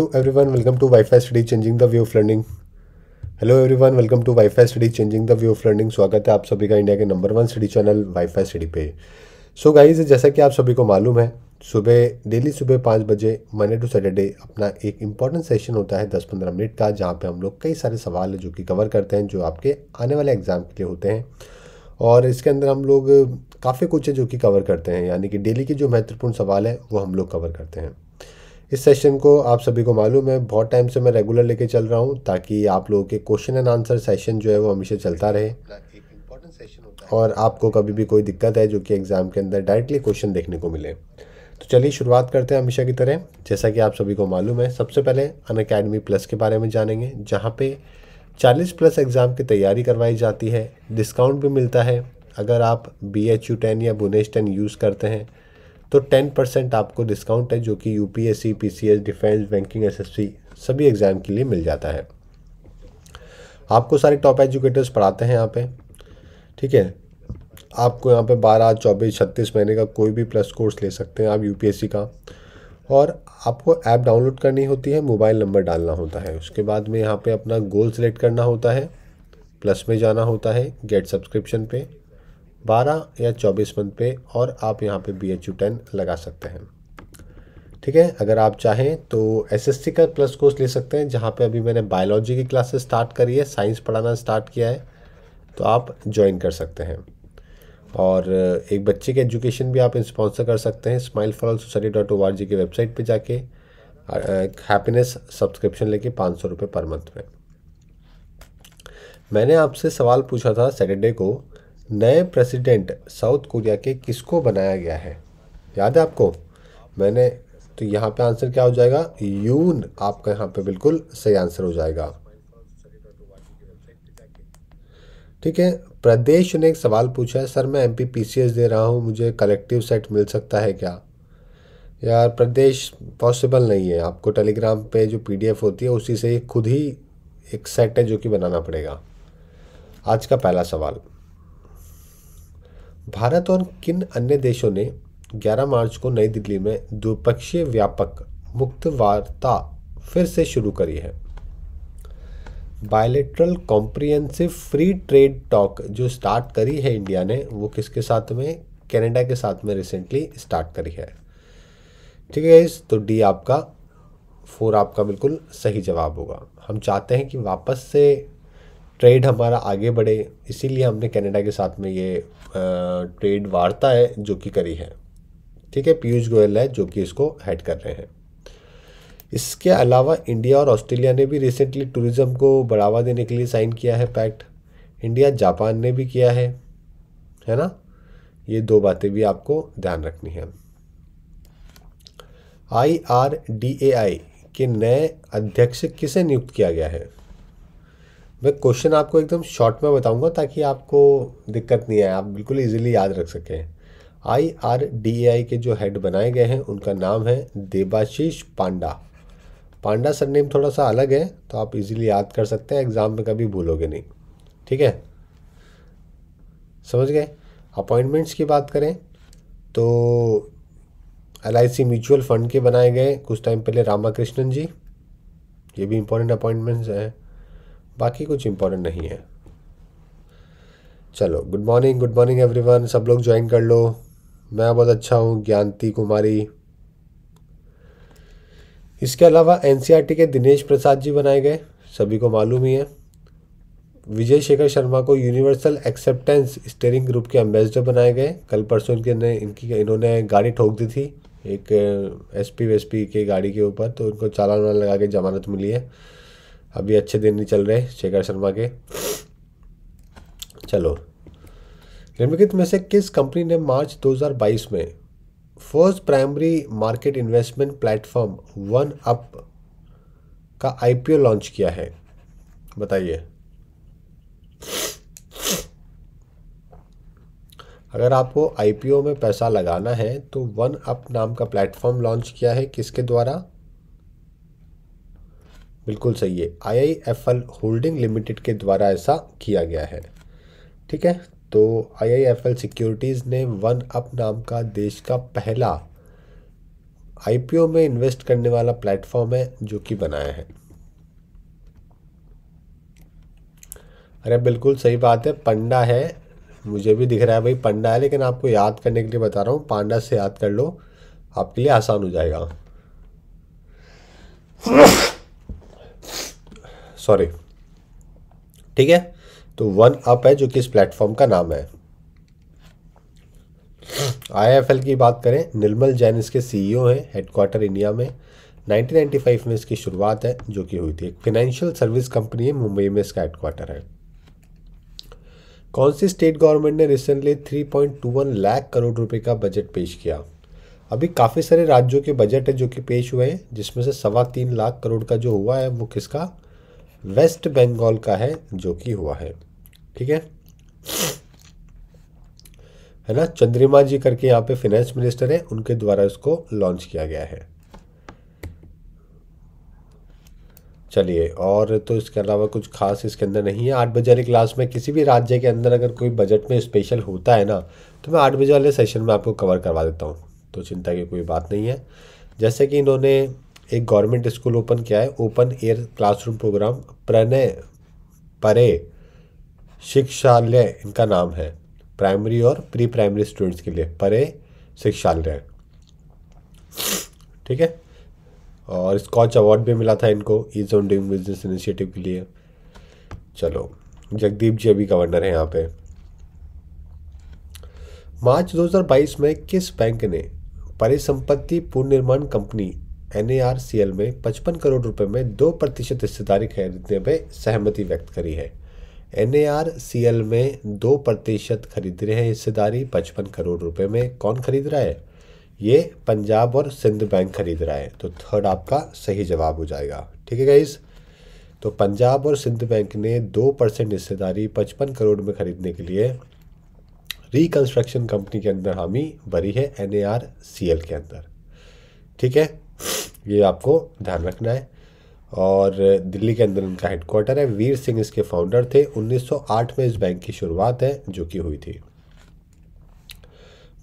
hello everyone welcome to WiFi study changing the view of learning hello everyone welcome to WiFi study changing the view of learning स्वागत है आप सभी का India के number one study channel WiFi study पे so guys जैसा कि आप सभी को मालूम है सुबह डेली सुबह पाँच बजे मंडे टू सैटरडे अपना एक इम्पॉर्टेंट सेशन होता है दस पंद्रह मिनट का जहाँ पर हम लोग कई सारे सवाल जो कि कवर करते हैं जो आपके आने वाले एग्ज़ाम के लिए होते हैं और इसके अंदर हम लोग काफ़ी कुछ है जो कि कवर करते हैं यानी कि डेली के जो महत्वपूर्ण सवाल है वो हम लोग कवर करते हैं इस सेशन को आप सभी को मालूम है बहुत टाइम से मैं रेगुलर लेके चल रहा हूँ ताकि आप लोगों के क्वेश्चन एंड आंसर सेशन जो है वो हमेशा चलता रहे और आपको कभी भी कोई दिक्कत है जो कि एग्ज़ाम के अंदर डायरेक्टली क्वेश्चन देखने को मिले तो चलिए शुरुआत करते हैं हमेशा की तरह जैसा कि आप सभी को मालूम है सबसे पहले अन अकेडमी प्लस के बारे में जानेंगे जहाँ पे 40 प्लस एग्ज़ाम की तैयारी करवाई जाती है डिस्काउंट भी मिलता है अगर आप बी एच यू टेन या बुनेश टेन यूज़ करते हैं तो टेन परसेंट आपको डिस्काउंट है जो कि U P S C P C S defence banking S S C सभी एग्ज़ाम के लिए मिल जाता है आपको सारे टॉप एजुकेटर्स पढ़ाते हैं यहाँ पे ठीक है आपको यहाँ पे 12, 24, 36 महीने का कोई भी प्लस कोर्स ले सकते हैं आप यू का और आपको ऐप डाउनलोड करनी होती है मोबाइल नंबर डालना होता है उसके बाद में यहाँ पे अपना गोल सेलेक्ट करना होता है प्लस में जाना होता है गेट सब्सक्रिप्शन पे 12 या 24 मंथ पे और आप यहाँ पे बी एच यू टेन लगा सकते हैं ठीक है अगर आप चाहें तो एसएससी का प्लस कोर्स ले सकते हैं जहाँ पे अभी मैंने बायोलॉजी की क्लासेस स्टार्ट करी है साइंस पढ़ाना स्टार्ट किया है तो आप ज्वाइन कर सकते हैं और एक बच्चे के एजुकेशन भी आप स्पॉन्सर कर सकते हैं smile for society dot O R G की वेबसाइट पर जाके हैप्पीनेस सब्सक्रिप्शन लेके पाँच सौ रुपये पर मंथ में मैंने आपसे सवाल पूछा था सैटरडे को नए प्रेसिडेंट साउथ कोरिया के किसको बनाया गया है याद है आपको मैंने तो यहाँ पे आंसर क्या हो जाएगा यून आपका यहाँ पे बिल्कुल सही आंसर हो जाएगा ठीक है प्रदेश ने एक सवाल पूछा है सर मैं एम पी दे रहा हूँ मुझे कलेक्टिव सेट मिल सकता है क्या यार प्रदेश पॉसिबल नहीं है आपको टेलीग्राम पे जो पीडीएफ होती है उसी से खुद ही एक सेट है जो कि बनाना पड़ेगा आज का पहला सवाल भारत और किन अन्य देशों ने 11 मार्च को नई दिल्ली में द्विपक्षीय व्यापक मुक्त वार्ता फिर से शुरू करी है bilateral comprehensive free trade talk जो स्टार्ट करी है इंडिया ने वो किसके साथ में कनाडा के साथ में रिसेंटली स्टार्ट करी है ठीक है इस तो डी आपका फोर आपका बिल्कुल सही जवाब होगा हम चाहते हैं कि वापस से ट्रेड हमारा आगे बढ़े इसीलिए हमने कनाडा के साथ में ये ट्रेड वार्ता है जो कि करी है ठीक है पीयूष गोयल है जो कि इसको हेड कर रहे हैं इसके अलावा इंडिया और ऑस्ट्रेलिया ने भी रिसेंटली टूरिज़्म को बढ़ावा देने के लिए साइन किया है पैक्ट इंडिया जापान ने भी किया है है ना ये दो बातें भी आपको ध्यान रखनी है आई आर डी ए आई के नए अध्यक्ष किसे नियुक्त किया गया है मैं क्वेश्चन आपको एकदम शॉर्ट में बताऊंगा ताकि आपको दिक्कत नहीं आए आप बिल्कुल इजीली याद रख सकें आई आर डी आई के जो हेड बनाए गए हैं उनका नाम है देबाशीष पांडा पांडा सर नेम थोड़ा सा अलग है तो आप इजीली याद कर सकते हैं एग्ज़ाम में कभी भूलोगे नहीं ठीक है समझ गए अपॉइंटमेंट्स की बात करें तो L I C mutual fund के बनाए गए कुछ टाइम पहले रामाकृष्णन जी ये भी इम्पोर्टेंट अपॉइंटमेंट्स हैं बाकी कुछ इम्पोर्टेंट नहीं है चलो good morning good morning everyone सब लोग ज्वाइन कर लो मैं बहुत अच्छा हूँ ज्ञानती कुमारी इसके अलावा एन e के दिनेश प्रसाद जी बनाए गए सभी को मालूम ही है विजय शेखर शर्मा को यूनिवर्सल एक्सेप्टेंस स्टेयरिंग ग्रुप के एम्बेसडर बनाए गए कल परसों इनके ने इनकी इन्होंने गाड़ी ठोक दी थी एक एसपी वेसपी के गाड़ी के ऊपर तो उनको चालान वालान लगा के जमानत मिली है अभी अच्छे दिन नहीं चल रहे शेखर शर्मा के चलो निम्नलिखित में से किस कंपनी ने मार्च 2022 में first primary market investment platform one up का आईपीओ लॉन्च किया है बताइए अगर आपको आईपीओ में पैसा लगाना है तो वन अप नाम का प्लेटफॉर्म लॉन्च किया है किसके द्वारा बिल्कुल सही है एल होल्डिंग लिमिटेड के द्वारा ऐसा किया गया है ठीक है तो एल सिक्योरिटीज़ ने वन अप नाम का देश का पहला ओ में इन्वेस्ट करने वाला प्लेटफॉर्म है जो कि बनाया है अरे बिल्कुल सही बात है पंडा है मुझे भी दिख रहा है भाई पंडा है लेकिन आपको याद करने के लिए बता रहा हूँ पांडा से याद कर लो आपके लिए आसान हो जाएगा सॉरी ठीक है तो वन अप है जो कि इस प्लेटफॉर्म का नाम है आईएफएल की बात करें निर्मल जैन इसके सीईओ हैं हेडक्वार्टर इंडिया में 1995 में इसकी शुरुआत है जो कि हुई थी एक फिनेंशियल सर्विस कंपनी है मुंबई में इसका हेडक्वार्टर है कौन सी स्टेट गवर्नमेंट ने रिसेंटली 3.21 लाख करोड़ रुपए का बजट पेश किया अभी काफ़ी सारे राज्यों के बजट है जो कि पेश हुए हैं जिसमें से सवा तीन लाख करोड़ का जो हुआ है वो किसका वेस्ट बंगाल का है जो कि हुआ है ठीक है है ना चंद्रिमा जी करके यहाँ पे फाइनेंस मिनिस्टर है उनके द्वारा इसको लॉन्च किया गया है चलिए और तो इसके अलावा कुछ खास इसके अंदर नहीं है आठ बजे वाली क्लास में किसी भी राज्य के अंदर अगर कोई बजट में स्पेशल होता है ना तो मैं आठ बजे वाले सेशन में आपको कवर करवा देता हूँ तो चिंता की कोई बात नहीं है जैसे कि इन्होंने एक गवर्नमेंट स्कूल ओपन किया है ओपन एयर क्लासरूम प्रोग्राम प्रणय परे शिक्षालय इनका नाम है प्राइमरी और प्री प्राइमरी स्टूडेंट्स के लिए परे शिक्षालय ठीक है और स्कॉच अवार्ड भी मिला था इनको ease on doing business initiative के लिए चलो जगदीप जी अभी गवर्नर हैं यहाँ पे मार्च 2022 में किस बैंक ने परिसंपत्ति पुनर्निर्माण कंपनी एन में पचपन करोड़ रुपए में दो प्रतिशत हिस्सेदारी खरीदने में सहमति व्यक्त करी है एन में दो प्रतिशत खरीद रहे हैं हिस्सेदारी पचपन करोड़ रुपए में कौन खरीद रहा है ये पंजाब और सिंध बैंक खरीद रहा है तो थर्ड आपका सही जवाब हो जाएगा ठीक है गाइज़ तो पंजाब और सिंध बैंक ने दो परसेंट हिस्सेदारी पचपन करोड़ में खरीदने के लिए रिकंस्ट्रक्शन कंपनी के अंदर हामी भरी है एन के अंदर ठीक है ये आपको ध्यान रखना है और दिल्ली के अंदर इनका हेडक्वार्टर है वीर सिंह इसके फाउंडर थे 1908 में इस बैंक की शुरुआत है जो कि हुई थी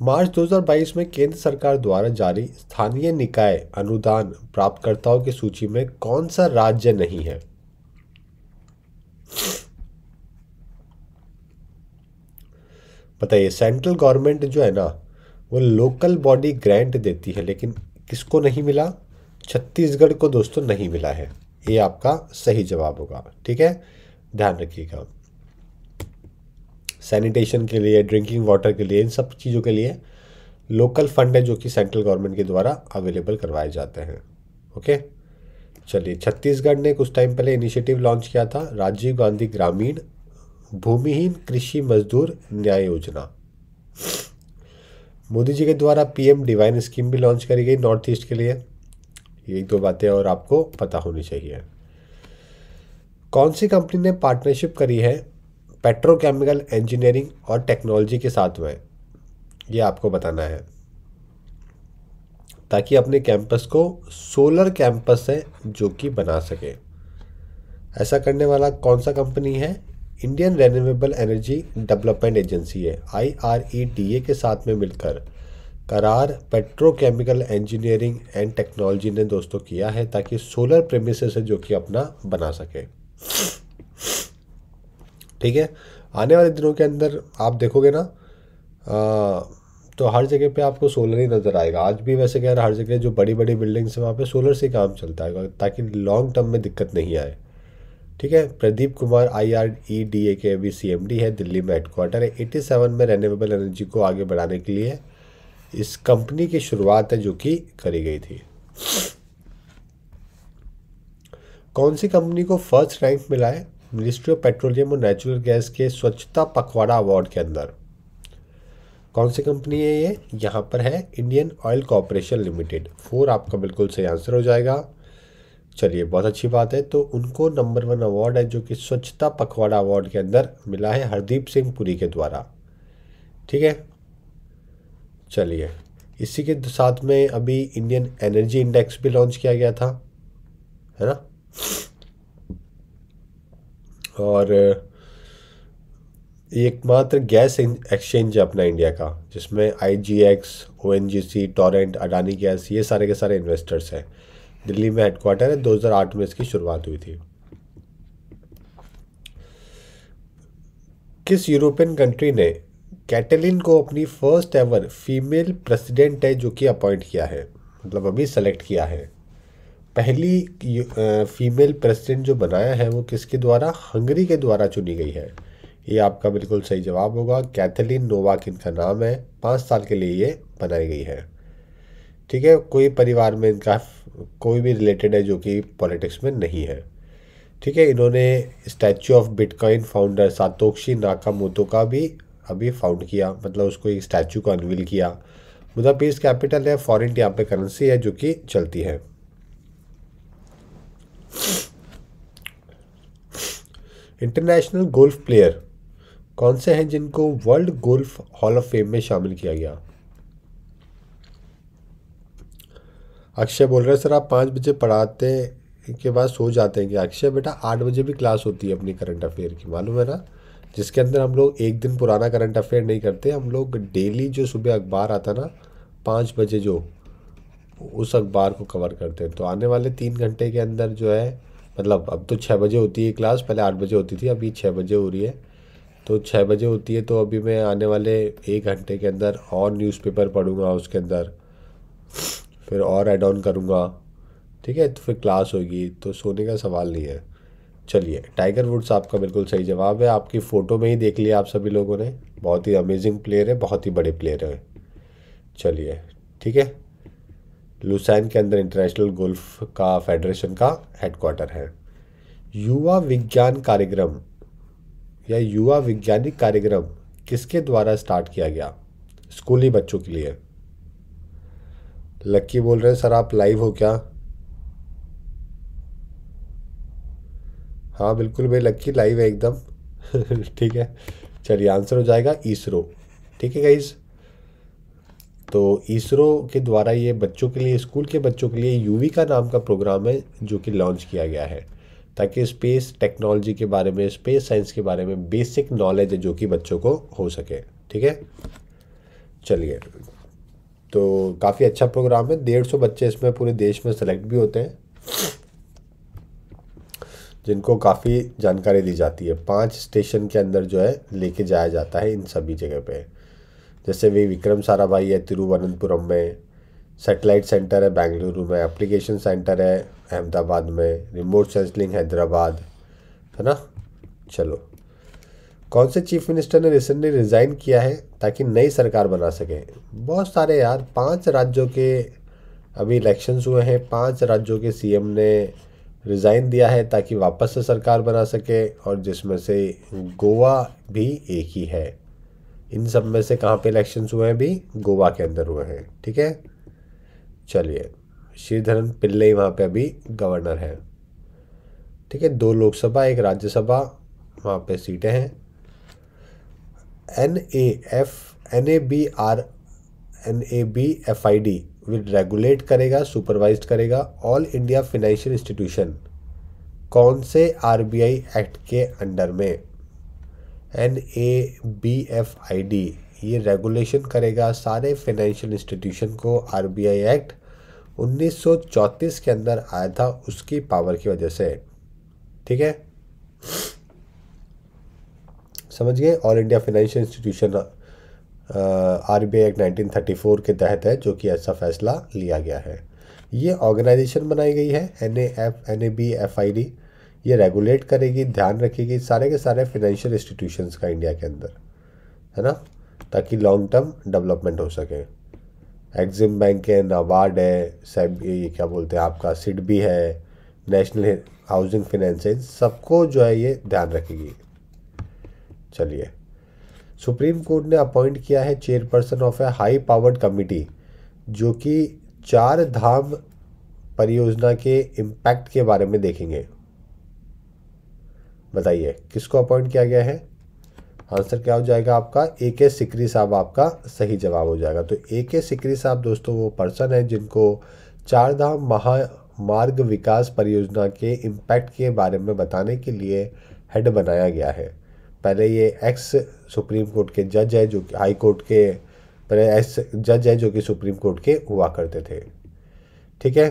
मार्च 2022 में केंद्र सरकार द्वारा जारी स्थानीय निकाय अनुदान प्राप्तकर्ताओं की सूची में कौन सा राज्य नहीं है बताइए सेंट्रल गवर्नमेंट जो है ना वो लोकल बॉडी ग्रांट देती है लेकिन किसको नहीं मिला छत्तीसगढ़ को दोस्तों नहीं मिला है ये आपका सही जवाब होगा ठीक है ध्यान रखिएगा सैनिटेशन के लिए ड्रिंकिंग वाटर के लिए इन सब चीज़ों के लिए लोकल फंड है जो कि सेंट्रल गवर्नमेंट के द्वारा अवेलेबल करवाए जाते हैं ओके चलिए छत्तीसगढ़ ने कुछ टाइम पहले इनिशिएटिव लॉन्च किया था राजीव गांधी ग्रामीण भूमिहीन कृषि मजदूर न्याय योजना मोदी जी के द्वारा पीएम डिवाइन स्कीम भी लॉन्च करी गई नॉर्थ ईस्ट के लिए ये एक दो बातें और आपको पता होनी चाहिए कौन सी कंपनी ने पार्टनरशिप करी है पेट्रोकेमिकल इंजीनियरिंग और टेक्नोलॉजी के साथ में ये आपको बताना है ताकि अपने कैंपस को सोलर कैंपस है जो कि बना सके ऐसा करने वाला कौन सा कंपनी है Indian renewable energy development agency है आई e के साथ में मिलकर करार पेट्रोकेमिकल इंजीनियरिंग एंड टेक्नोलॉजी ने दोस्तों किया है ताकि सोलर प्रेमिस है जो कि अपना बना सके ठीक है आने वाले दिनों के अंदर आप देखोगे ना आ, तो हर जगह पे आपको सोलर ही नज़र आएगा आज भी वैसे कह रहा हर जगह जो बड़ी बड़ी बिल्डिंग्स हैं वहाँ पे सोलर से काम चलता है ताकि लॉन्ग टर्म में दिक्कत नहीं आए ठीक है Pradeep Kumar I R E D A के अभी सी एम डी है दिल्ली में हेडक्वार्टर है एट्टी सेवन में रेन्यूएबल एनर्जी को आगे बढ़ाने के लिए इस कंपनी की शुरुआत है जो कि करी गई थी कौन सी कंपनी को फर्स्ट रैंक मिला है मिनिस्ट्री ऑफ पेट्रोलियम और नेचुरल गैस के स्वच्छता पखवाड़ा अवार्ड के अंदर कौन सी कंपनी है ये यहाँ पर है Indian Oil Corporation Limited four आपका बिल्कुल सही आंसर हो जाएगा चलिए बहुत अच्छी बात है तो उनको नंबर वन अवार्ड है जो कि स्वच्छता पखवाड़ा अवार्ड के अंदर मिला है हरदीप सिंह पुरी के द्वारा ठीक है चलिए इसी के साथ में अभी इंडियन एनर्जी इंडेक्स भी लॉन्च किया गया था है ना और एकमात्र गैस एक्सचेंज है अपना इंडिया का जिसमें I G X O N G C Torrent Adani gas ये सारे के सारे इन्वेस्टर्स हैं दिल्ली में हेडक्वार्टर है 2008 में इसकी शुरुआत हुई थी किस यूरोपियन कंट्री ने कैटलिन को अपनी फर्स्ट एवर फीमेल प्रेसिडेंट है जो कि अपॉइंट किया है मतलब अभी सेलेक्ट किया है पहली फीमेल प्रेसिडेंट जो बनाया है वो किसके द्वारा हंगरी के द्वारा चुनी गई है ये आपका बिल्कुल सही जवाब होगा कैथलिन नोवाक इनका नाम है पाँच साल के लिए ये बनाई गई है ठीक है कोई परिवार में इनका कोई भी रिलेटेड है जो कि पॉलिटिक्स में नहीं है ठीक है इन्होंने statue of bitcoin founder Satoshi Nakamoto का भी अभी फाउंड किया मतलब उसको एक स्टैचू को अनवील किया पीस मतलब कैपिटल है फ़ॉरन यहाँ पे करेंसी है जो कि चलती है इंटरनेशनल गोल्फ प्लेयर कौन से हैं जिनको world golf hall of fame में शामिल किया गया अक्षय बोल रहे सर आप पाँच बजे पढ़ाते के बाद सो जाते हैं कि अक्षय बेटा आठ बजे भी क्लास होती है अपनी करंट अफेयर की मालूम है ना जिसके अंदर हम लोग एक दिन पुराना करंट अफेयर नहीं करते हम लोग डेली जो सुबह अखबार आता ना पाँच बजे जो उस अखबार को कवर करते हैं तो आने वाले तीन घंटे के अंदर जो है मतलब अब तो छः बजे होती है क्लास पहले आठ बजे होती थी अभी छः बजे हो रही है तो छः बजे होती है तो अभी मैं आने वाले एक घंटे के अंदर और न्यूज़पेपर पढ़ूंगा उसके अंदर फिर और एड ऑन करूँगा ठीक है तो फिर क्लास होगी तो सोने का सवाल नहीं है चलिए टाइगर वुड्स आपका बिल्कुल सही जवाब है आपकी फ़ोटो में ही देख लिया आप सभी लोगों ने बहुत ही अमेजिंग प्लेयर है बहुत ही बड़े प्लेयर हैं चलिए ठीक है लुसैन के अंदर इंटरनेशनल गोल्फ का फेडरेशन का हेडक्वार्टर है युवा विज्ञान कार्यक्रम या युवा वैज्ञानिक कार्यक्रम किसके द्वारा स्टार्ट किया गया स्कूली बच्चों के लिए लक्की बोल रहे हैं सर आप लाइव हो क्या हाँ बिल्कुल भाई लक्की लाइव है एकदम ठीक है चलिए आंसर हो जाएगा इसरो ठीक है गाइज़ तो इसरो के द्वारा ये बच्चों के लिए स्कूल के बच्चों के लिए यूवी का नाम का प्रोग्राम है जो कि लॉन्च किया गया है ताकि स्पेस टेक्नोलॉजी के बारे में स्पेस साइंस के बारे में बेसिक नॉलेज है जो कि बच्चों को हो सके ठीक है चलिए तो काफ़ी अच्छा प्रोग्राम है डेढ़ सौ बच्चे इसमें पूरे देश में सेलेक्ट भी होते हैं जिनको काफ़ी जानकारी दी जाती है पांच स्टेशन के अंदर जो है लेके जाया जाता है इन सभी जगह पे जैसे वे विक्रम साराभाई है तिरुवनंतपुरम में सेटेलाइट सेंटर है बेंगलुरु में एप्लीकेशन सेंटर है अहमदाबाद में रिमोट सेंसलिंग हैदराबाद है ना चलो कौन से चीफ मिनिस्टर ने रिसेंटली रिज़ाइन किया है ताकि नई सरकार बना सके बहुत सारे यार पांच राज्यों के अभी इलेक्शंस हुए हैं पांच राज्यों के सीएम ने रिज़ाइन दिया है ताकि वापस से सरकार बना सके और जिसमें से गोवा भी एक ही है इन सब में से कहाँ पे इलेक्शंस हुए हैं भी गोवा के अंदर हुए हैं ठीक है चलिए श्रीधरन ही वहाँ पे अभी गवर्नर हैं ठीक है दो लोकसभा एक राज्यसभा वहाँ पे सीटें हैं N A F N A B R N A B F I D will regulate करेगा सुपरवाइज करेगा ऑल इंडिया फिनेंशियल इंस्टीट्यूशन कौन से आर बी आई एक्ट के अंडर में N A B F I D ये regulation करेगा सारे financial institution को आर बी आई एक्ट उन्नीस सौ चौंतीस के अंदर आया था उसकी पावर की वजह से ठीक है समझ गए all India financial institution R B I act nineteen thirty four के तहत है जो कि ऐसा फैसला लिया गया है ये ऑर्गेनाइजेशन बनाई गई है N A F N A B F I D ये रेगुलेट करेगी ध्यान रखेगी सारे के सारे फाइनेंशियल इंस्टीट्यूशन का इंडिया के अंदर है ना ताकि लॉन्ग टर्म डेवलपमेंट हो सके एग्जिम बैंक है नाबार्ड है सैब ये क्या बोलते हैं आपका सिड भी है नेशनल हाउसिंग फाइनेंस सबको जो है ये ध्यान रखेगी चलिए सुप्रीम कोर्ट ने अपॉइंट किया है chairperson of a high powered committee जो कि चार धाम परियोजना के इम्पैक्ट के बारे में देखेंगे बताइए किसको अपॉइंट किया गया है आंसर क्या हो जाएगा आपका ए के सिकरी साहब आपका सही जवाब हो जाएगा तो ए के सिकरी साहब दोस्तों वो पर्सन है जिनको चार धाम महा मार्ग विकास परियोजना के इम्पैक्ट के बारे में बताने के लिए हेड बनाया गया है पहले ये एक्स सुप्रीम कोर्ट के जज है जो कि हाई कोर्ट के पहले एक्स जज है जो कि सुप्रीम कोर्ट के हुआ करते थे ठीक है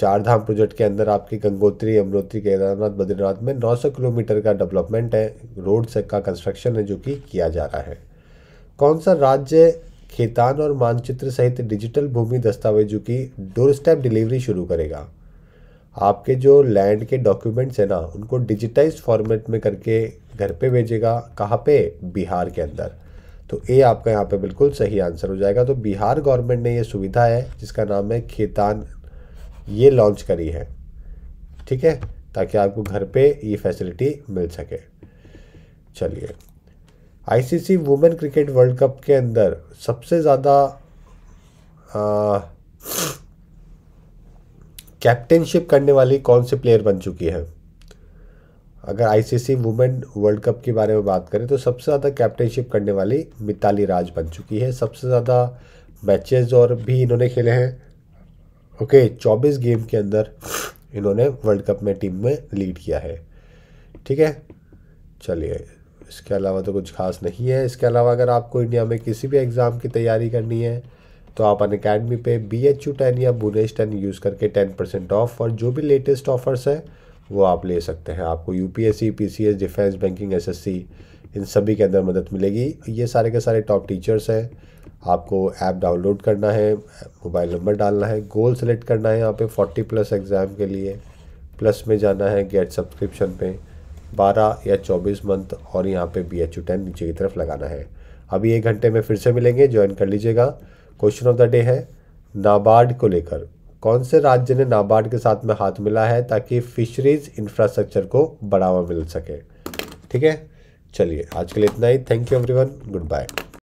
चार धाम प्रोजेक्ट के अंदर आपकी गंगोत्री अमरोत्री केदारनाथ बद्रीनाथ में 900 किलोमीटर का डेवलपमेंट है रोड से का कंस्ट्रक्शन है जो कि किया जा रहा है कौन सा राज्य खेतान और मानचित्र सहित डिजिटल भूमि दस्तावेजों की डोर स्टेप डिलीवरी शुरू करेगा आपके जो लैंड के डॉक्यूमेंट्स हैं ना उनको डिजिटाइज फॉर्मेट में करके घर पे भेजेगा कहाँ पे बिहार के अंदर तो ए आपका यहाँ पे बिल्कुल सही आंसर हो जाएगा तो बिहार गवर्नमेंट ने ये सुविधा है जिसका नाम है खेतान ये लॉन्च करी है ठीक है ताकि आपको घर पे ये फैसिलिटी मिल सके चलिए ICC women cricket world cup के अंदर सबसे ज़्यादा कैप्टनशिप करने वाली कौन सी प्लेयर बन चुकी है अगर आईसीसी वुमेन वर्ल्ड कप के बारे में बात करें तो सबसे ज़्यादा कैप्टनशिप करने वाली मिताली राज बन चुकी है सबसे ज़्यादा मैचेस और भी इन्होंने खेले हैं ओके चौबीस गेम के अंदर इन्होंने वर्ल्ड कप में टीम में लीड किया है ठीक है चलिए इसके अलावा तो कुछ खास नहीं है इसके अलावा अगर आपको इंडिया में किसी भी एग्ज़ाम की तैयारी करनी है तो आप अन अकेडमी पे बी एच यू टेन या बुनेश टेन यूज़ करके टेन परसेंट ऑफ और जो भी लेटेस्ट ऑफर्स है वो आप ले सकते हैं आपको U P S defence banking S इन सभी के अंदर मदद मिलेगी ये सारे के सारे टॉप टीचर्स हैं आपको ऐप डाउनलोड करना है मोबाइल नंबर डालना है गोल सेलेक्ट करना है यहाँ पे 40 प्लस एग्ज़ाम के लिए प्लस में जाना है गेट सब्सक्रिप्शन पे 12 या 24 मंथ और यहाँ पे बी एच यू टेन नीचे की तरफ लगाना है अभी एक घंटे में फिर से मिलेंगे ज्वाइन कर लीजिएगा क्वेश्चन ऑफ द डे है नाबार्ड को लेकर कौन से राज्य ने नाबार्ड के साथ में हाथ मिला है ताकि फिशरीज इंफ्रास्ट्रक्चर को बढ़ावा मिल सके ठीक है चलिए आज के लिए इतना ही thank you everyone good bye